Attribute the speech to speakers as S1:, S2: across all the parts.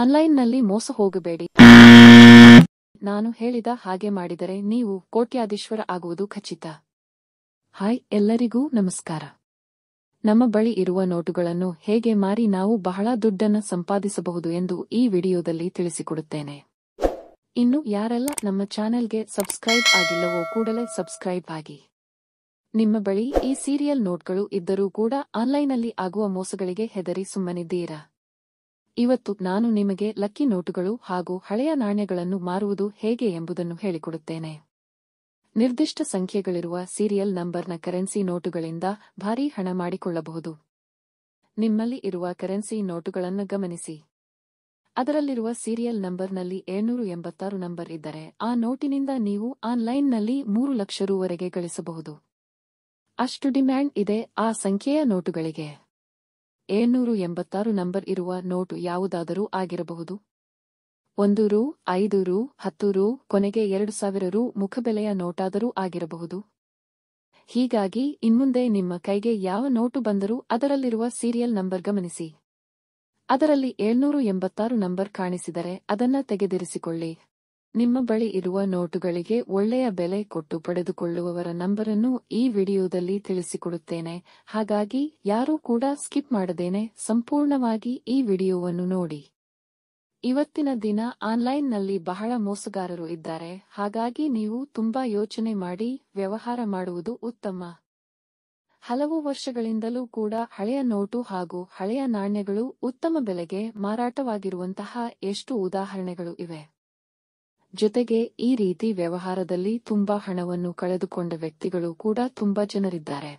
S1: ಆನ್ಲೈನ್ನಲ್ಲಿ ಮೋಸ ಹೋಗಬೇಡಿ ನಾನು ಹೇಳಿದ ಹಾಗೆ ಮಾಡಿದರೆ ನೀವು ಕೋಟ್ಯಾಧೀಶ್ವರ ಆಗುವುದು ಖಚಿತ ಹಾಯ್ ಎಲ್ಲರಿಗೂ ನಮಸ್ಕಾರ ನಮ್ಮ ಬಳಿ ಇರುವ ನೋಟುಗಳನ್ನು ಹೇಗೆ ಮಾರಿ ನಾವು ಬಹಳ ದುಡ್ಡನ್ನು ಸಂಪಾದಿಸಬಹುದು ಎಂದು ಈ ವಿಡಿಯೋದಲ್ಲಿ ತಿಳಿಸಿಕೊಡುತ್ತೇನೆ ಇನ್ನು ಯಾರೆಲ್ಲ ನಮ್ಮ ಚಾನೆಲ್ಗೆ ಸಬ್ಸ್ಕ್ರೈಬ್ ಆಗಿಲ್ಲವೋ ಕೂಡಲೇ ಸಬ್ಸ್ಕ್ರೈಬ್ ಆಗಿ ನಿಮ್ಮ ಬಳಿ ಈ ಸೀರಿಯಲ್ ನೋಟ್ಗಳು ಇದ್ದರೂ ಕೂಡ ಆನ್ಲೈನ್ನಲ್ಲಿ ಆಗುವ ಮೋಸಗಳಿಗೆ ಹೆದರಿ ಸುಮ್ಮನಿದ್ದೀರಾ ಇವತ್ತು ನಾನು ನಿಮಗೆ ಲಕ್ಕಿ ನೋಟುಗಳು ಹಾಗೂ ಹಳೆಯ ನಾಣ್ಯಗಳನ್ನು ಮಾರುವುದು ಹೇಗೆ ಎಂಬುದನ್ನು ಹೇಳಿಕೊಡುತ್ತೇನೆ ನಿರ್ದಿಷ್ಟ ಸಂಖ್ಯೆಗಳಿರುವ ಸೀರಿಯಲ್ ನಂಬರ್ನ ಕರೆನ್ಸಿ ನೋಟುಗಳಿಂದ ಭಾರೀ ಹಣ ಮಾಡಿಕೊಳ್ಳಬಹುದು ನಿಮ್ಮಲ್ಲಿ ಇರುವ ಕರೆನ್ಸಿ ನೋಟುಗಳನ್ನು ಗಮನಿಸಿ ಅದರಲ್ಲಿರುವ ಸೀರಿಯಲ್ ನಂಬರ್ನಲ್ಲಿ ಏಳ್ನೂರು ಎಂಬತ್ತಾರು ನಂಬರ್ ಇದ್ದರೆ ಆ ನೋಟಿನಿಂದ ನೀವು ಆನ್ಲೈನ್ನಲ್ಲಿ ಮೂರು ಲಕ್ಷ ರೂವರೆಗೆ ಗಳಿಸಬಹುದು ಅಷ್ಟು ಡಿಮ್ಯಾಂಡ್ ಇದೆ ಆ ಸಂಖ್ಯೆಯ ನೋಟುಗಳಿಗೆ ಏಳ್ನೂರು ಎಂಬತ್ತಾರು ನಂಬರ್ ಇರುವ ನೋಟು ಯಾವುದಾದರೂ ಆಗಿರಬಹುದು ಒಂದು ರು ಐದು ರು ಹತ್ತು ರು ಕೊನೆಗೆ ಎರಡು ಸಾವಿರ ರು ಮುಖಬೆಲೆಯ ನೋಟಾದರೂ ಆಗಿರಬಹುದು ಹೀಗಾಗಿ ಇನ್ಮುಂದೆ ನಿಮ್ಮ ಕೈಗೆ ಯಾವ ನೋಟು ಬಂದರೂ ಅದರಲ್ಲಿರುವ ಸೀರಿಯಲ್ ನಂಬರ್ ಗಮನಿಸಿ ಅದರಲ್ಲಿ ಏಳ್ನೂರು ಎಂಬತ್ತಾರು ನಂಬರ್ ಕಾಣಿಸಿದರೆ ಅದನ್ನು ತೆಗೆದಿರಿಸಿಕೊಳ್ಳಿ ನಿಮ್ಮ ಬಳಿ ಇರುವ ನೋಟುಗಳಿಗೆ ಒಳ್ಳೆಯ ಬೆಲೆ ಕೊಟ್ಟು ಪಡೆದುಕೊಳ್ಳುವವರ ನಂಬರನ್ನು ಈ ವಿಡಿಯೋದಲ್ಲಿ ತಿಳಿಸಿಕೊಡುತ್ತೇನೆ ಹಾಗಾಗಿ ಯಾರೂ ಕೂಡ ಸ್ಕಿಪ್ ಮಾಡದೇನೆ ಸಂಪೂರ್ಣವಾಗಿ ಈ ವಿಡಿಯೋವನ್ನು ನೋಡಿ ಇವತ್ತಿನ ದಿನ ಆನ್ಲೈನ್ನಲ್ಲಿ ಬಹಳ ಮೋಸಗಾರರು ಇದ್ದಾರೆ ಹಾಗಾಗಿ ನೀವು ತುಂಬಾ ಯೋಚನೆ ಮಾಡಿ ವ್ಯವಹಾರ ಮಾಡುವುದು ಉತ್ತಮ ಹಲವು ವರ್ಷಗಳಿಂದಲೂ ಕೂಡ ಹಳೆಯ ನೋಟು ಹಾಗೂ ಹಳೆಯ ನಾಣ್ಯಗಳು ಉತ್ತಮ ಬೆಲೆಗೆ ಮಾರಾಟವಾಗಿರುವಂತಹ ಎಷ್ಟು ಉದಾಹರಣೆಗಳು ಇವೆ ಜೊತೆಗೆ ಈ ರೀತಿ ವ್ಯವಹಾರದಲ್ಲಿ ತುಂಬಾ ಹಣವನ್ನು ಕಳೆದುಕೊಂಡ ವ್ಯಕ್ತಿಗಳು ಕೂಡ ತುಂಬಾ ಜನರಿದ್ದಾರೆ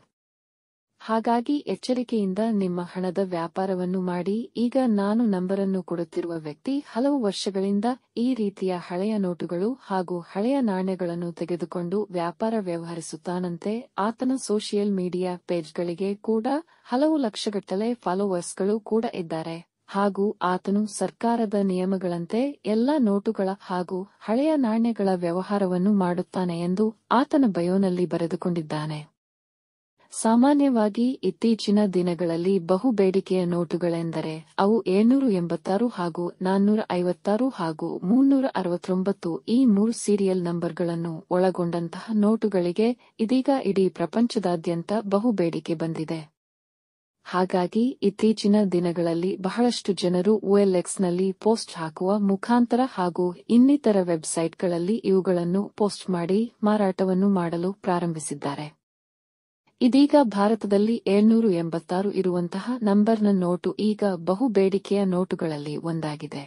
S1: ಹಾಗಾಗಿ ಎಚ್ಚರಿಕೆಯಿಂದ ನಿಮ್ಮ ಹಣದ ವ್ಯಾಪಾರವನ್ನು ಮಾಡಿ ಈಗ ನಾನು ನಂಬರನ್ನು ಕೊಡುತ್ತಿರುವ ವ್ಯಕ್ತಿ ಹಲವು ವರ್ಷಗಳಿಂದ ಈ ರೀತಿಯ ಹಳೆಯ ನೋಟುಗಳು ಹಾಗೂ ಹಳೆಯ ನಾಣ್ಯಗಳನ್ನು ತೆಗೆದುಕೊಂಡು ವ್ಯಾಪಾರ ವ್ಯವಹರಿಸುತ್ತಾನಂತೆ ಆತನ ಸೋಷಿಯಲ್ ಮೀಡಿಯಾ ಪೇಜ್ಗಳಿಗೆ ಕೂಡ ಹಲವು ಲಕ್ಷಗಟ್ಟಲೆ ಫಾಲೋವರ್ಸ್ಗಳು ಕೂಡ ಇದ್ದಾರೆ ಹಾಗೂ ಆತನು ಸರ್ಕಾರದ ನಿಯಮಗಳಂತೆ ಎಲ್ಲ ನೋಟುಗಳ ಹಾಗೂ ಹಳೆಯ ನಾಣ್ಯಗಳ ವ್ಯವಹಾರವನ್ನು ಮಾಡುತ್ತಾನೆ ಎಂದು ಆತನ ಬಯೋನಲ್ಲಿ ಬರೆದುಕೊಂಡಿದ್ದಾನೆ ಸಾಮಾನ್ಯವಾಗಿ ಇತ್ತೀಚಿನ ದಿನಗಳಲ್ಲಿ ಬಹು ಬೇಡಿಕೆಯ ನೋಟುಗಳೆಂದರೆ ಅವು ಏಳ್ನೂರು ಎಂಬತ್ತಾರು ಹಾಗೂ ನಾನ್ನೂರ ಐವತ್ತಾರು ಹಾಗೂ ಮುನ್ನೂರ ಅರವತ್ತೊಂಬತ್ತು ಈ ಮೂರು ಸೀರಿಯಲ್ ನಂಬರ್ಗಳನ್ನು ಒಳಗೊಂಡಂತಹ ನೋಟುಗಳಿಗೆ ಇದೀಗ ಇಡೀ ಪ್ರಪಂಚದಾದ್ಯಂತ ಬಹು ಬೇಡಿಕೆ ಬಂದಿದೆ ಹಾಗಾಗಿ ಇತ್ತೀಚಿನ ದಿನಗಳಲ್ಲಿ ಬಹಳಷ್ಟು ಜನರು ನಲ್ಲಿ ಪೋಸ್ಟ್ ಹಾಕುವ ಮುಖಾಂತರ ಹಾಗೂ ಇನ್ನಿತರ ವೆಬ್ಸೈಟ್ಗಳಲ್ಲಿ ಇವುಗಳನ್ನು ಪೋಸ್ಟ್ ಮಾಡಿ ಮಾರಾಟವನ್ನು ಮಾಡಲು ಪ್ರಾರಂಭಿಸಿದ್ದಾರೆ ಇದೀಗ ಭಾರತದಲ್ಲಿ ಏಳ್ನೂರು ಎಂಬತ್ತಾರು ಇರುವಂತಹ ನಂಬರ್ನ ನೋಟು ಈಗ ಬಹುಬೇಡಿಕೆಯ ನೋಟುಗಳಲ್ಲಿ ಒಂದಾಗಿದೆ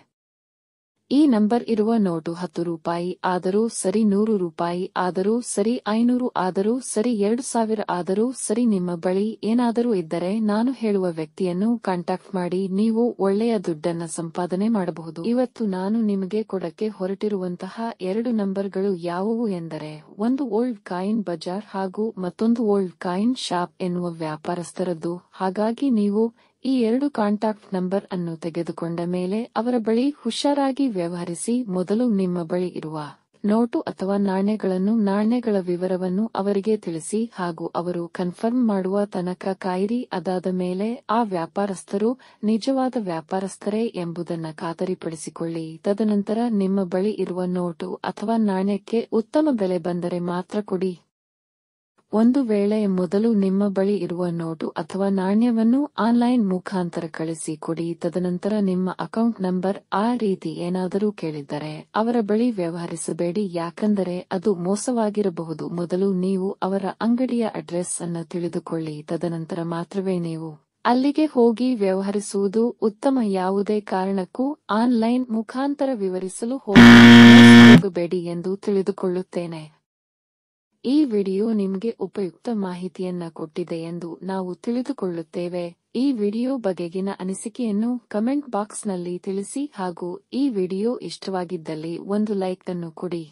S1: ಈ ನಂಬರ್ ಇರುವ ನೋಟು ಹತ್ತು ರೂಪಾಯಿ ಆದರೂ ಸರಿ ನೂರು ರೂಪಾಯಿ ಆದರೂ ಸರಿ ಐನೂರು ಆದರೂ ಸರಿ ಎರಡು ಸಾವಿರ ಆದರೂ ಸರಿ ನಿಮ್ಮ ಬಳಿ ಏನಾದರೂ ಇದ್ದರೆ ನಾನು ಹೇಳುವ ವ್ಯಕ್ತಿಯನ್ನು ಕಾಂಟ್ಯಾಕ್ಟ್ ಮಾಡಿ ನೀವು ಒಳ್ಳೆಯ ದುಡ್ಡನ್ನ ಸಂಪಾದನೆ ಮಾಡಬಹುದು ಇವತ್ತು ನಾನು ನಿಮಗೆ ಕೊಡಕ್ಕೆ ಹೊರಟಿರುವಂತಹ ಎರಡು ನಂಬರ್ಗಳು ಯಾವುವು ಎಂದರೆ ಒಂದು ಓಲ್ಡ್ ಕಾಯಿನ್ ಬಜಾರ್ ಹಾಗೂ ಮತ್ತೊಂದು ಓಲ್ಡ್ ಕಾಯಿನ್ ಶಾಪ್ ಎನ್ನುವ ವ್ಯಾಪಾರಸ್ಥರದ್ದು ಹಾಗಾಗಿ ನೀವು ಈ ಎರಡು ಕಾಂಟ್ಯಾಕ್ಟ್ ನಂಬರ್ ಅನ್ನು ತೆಗೆದುಕೊಂಡ ಮೇಲೆ ಅವರ ಬಳಿ ಹುಷಾರಾಗಿ ವ್ಯವಹರಿಸಿ ಮೊದಲು ನಿಮ್ಮ ಬಳಿ ಇರುವ ನೋಟು ಅಥವಾ ನಾಣ್ಯಗಳನ್ನು ನಾಣ್ಯಗಳ ವಿವರವನ್ನು ಅವರಿಗೆ ತಿಳಿಸಿ ಹಾಗೂ ಅವರು ಕನ್ಫರ್ಮ್ ಮಾಡುವ ತನಕ ಕಾಯಿರಿ ಅದಾದ ಮೇಲೆ ಆ ವ್ಯಾಪಾರಸ್ಥರು ನಿಜವಾದ ವ್ಯಾಪಾರಸ್ಥರೇ ಎಂಬುದನ್ನು ಖಾತರಿಪಡಿಸಿಕೊಳ್ಳಿ ತದನಂತರ ನಿಮ್ಮ ಬಳಿ ಇರುವ ನೋಟು ಅಥವಾ ನಾಣ್ಯಕ್ಕೆ ಉತ್ತಮ ಬೆಲೆ ಬಂದರೆ ಮಾತ್ರ ಕೊಡಿ ಒಂದು ವೇಳೆ ಮೊದಲು ನಿಮ್ಮ ಬಳಿ ಇರುವ ನೋಟು ಅಥವಾ ನಾಣ್ಯವನ್ನು ಆನ್ಲೈನ್ ಮುಖಾಂತರ ಕಳಿಸಿ ಕೊಡಿ ತದನಂತರ ನಿಮ್ಮ ಅಕೌಂಟ್ ನಂಬರ್ ಆ ರೀತಿ ಏನಾದರೂ ಕೇಳಿದ್ದರೆ ಅವರ ಬಳಿ ವ್ಯವಹರಿಸಬೇಡಿ ಯಾಕೆಂದರೆ ಅದು ಮೋಸವಾಗಿರಬಹುದು ಮೊದಲು ನೀವು ಅವರ ಅಂಗಡಿಯ ಅಡ್ರೆಸ್ ಅನ್ನು ತಿಳಿದುಕೊಳ್ಳಿ ತದನಂತರ ಮಾತ್ರವೇ ನೀವು ಅಲ್ಲಿಗೆ ಹೋಗಿ ವ್ಯವಹರಿಸುವುದು ಉತ್ತಮ ಯಾವುದೇ ಕಾರಣಕ್ಕೂ ಆನ್ಲೈನ್ ಮುಖಾಂತರ ವಿವರಿಸಲು ಹೋಗಬೇಡಿ ಎಂದು ತಿಳಿದುಕೊಳ್ಳುತ್ತೇನೆ ಈ ವಿಡಿಯೋ ನಿಮಗೆ ಉಪಯುಕ್ತ ಮಾಹಿತಿಯನ್ನ ಕೊಟ್ಟಿದೆ ಎಂದು ನಾವು ತಿಳಿದುಕೊಳ್ಳುತ್ತೇವೆ ಈ ವಿಡಿಯೋ ಬಗೆಗಿನ ಅನಿಸಿಕೆಯನ್ನು ಕಮೆಂಟ್ ಬಾಕ್ಸ್ನಲ್ಲಿ ತಿಳಿಸಿ ಹಾಗೂ ಈ ವಿಡಿಯೋ ಇಷ್ಟವಾಗಿದ್ದಲ್ಲಿ ಒಂದು ಲೈಕ್ ಅನ್ನು ಕೊಡಿ